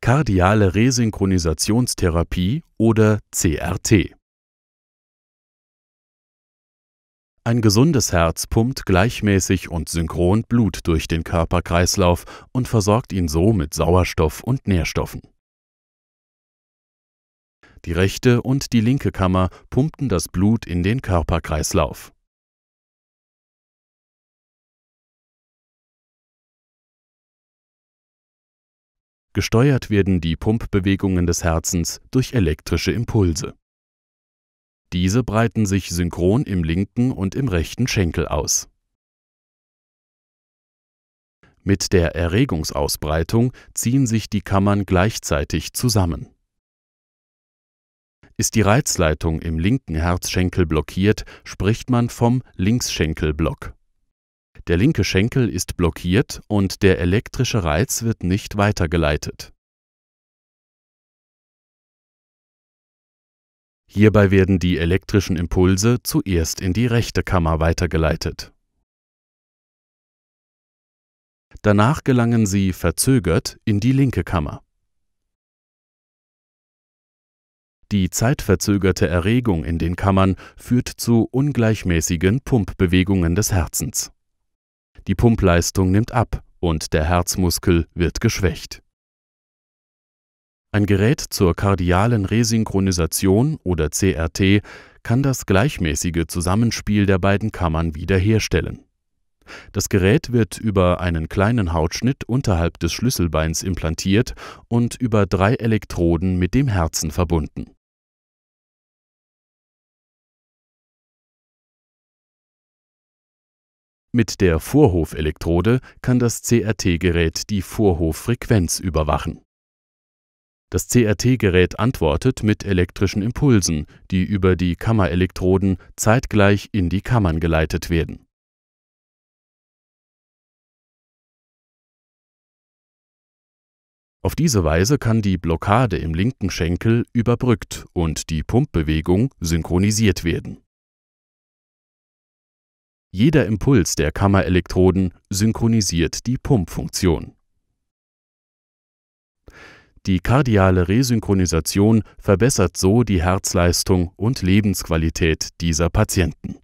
kardiale Resynchronisationstherapie oder CRT. Ein gesundes Herz pumpt gleichmäßig und synchron Blut durch den Körperkreislauf und versorgt ihn so mit Sauerstoff und Nährstoffen. Die rechte und die linke Kammer pumpten das Blut in den Körperkreislauf. Gesteuert werden die Pumpbewegungen des Herzens durch elektrische Impulse. Diese breiten sich synchron im linken und im rechten Schenkel aus. Mit der Erregungsausbreitung ziehen sich die Kammern gleichzeitig zusammen. Ist die Reizleitung im linken Herzschenkel blockiert, spricht man vom Linksschenkelblock der linke Schenkel ist blockiert und der elektrische Reiz wird nicht weitergeleitet. Hierbei werden die elektrischen Impulse zuerst in die rechte Kammer weitergeleitet. Danach gelangen sie verzögert in die linke Kammer. Die zeitverzögerte Erregung in den Kammern führt zu ungleichmäßigen Pumpbewegungen des Herzens. Die Pumpleistung nimmt ab und der Herzmuskel wird geschwächt. Ein Gerät zur kardialen Resynchronisation oder CRT kann das gleichmäßige Zusammenspiel der beiden Kammern wiederherstellen. Das Gerät wird über einen kleinen Hautschnitt unterhalb des Schlüsselbeins implantiert und über drei Elektroden mit dem Herzen verbunden Mit der Vorhofelektrode kann das CRT-Gerät die Vorhoffrequenz überwachen. Das CRT-Gerät antwortet mit elektrischen Impulsen, die über die Kammerelektroden zeitgleich in die Kammern geleitet werden. Auf diese Weise kann die Blockade im linken Schenkel überbrückt und die Pumpbewegung synchronisiert werden jeder Impuls der Kammerelektroden synchronisiert die Pumpfunktion. Die kardiale Resynchronisation verbessert so die Herzleistung und Lebensqualität dieser Patienten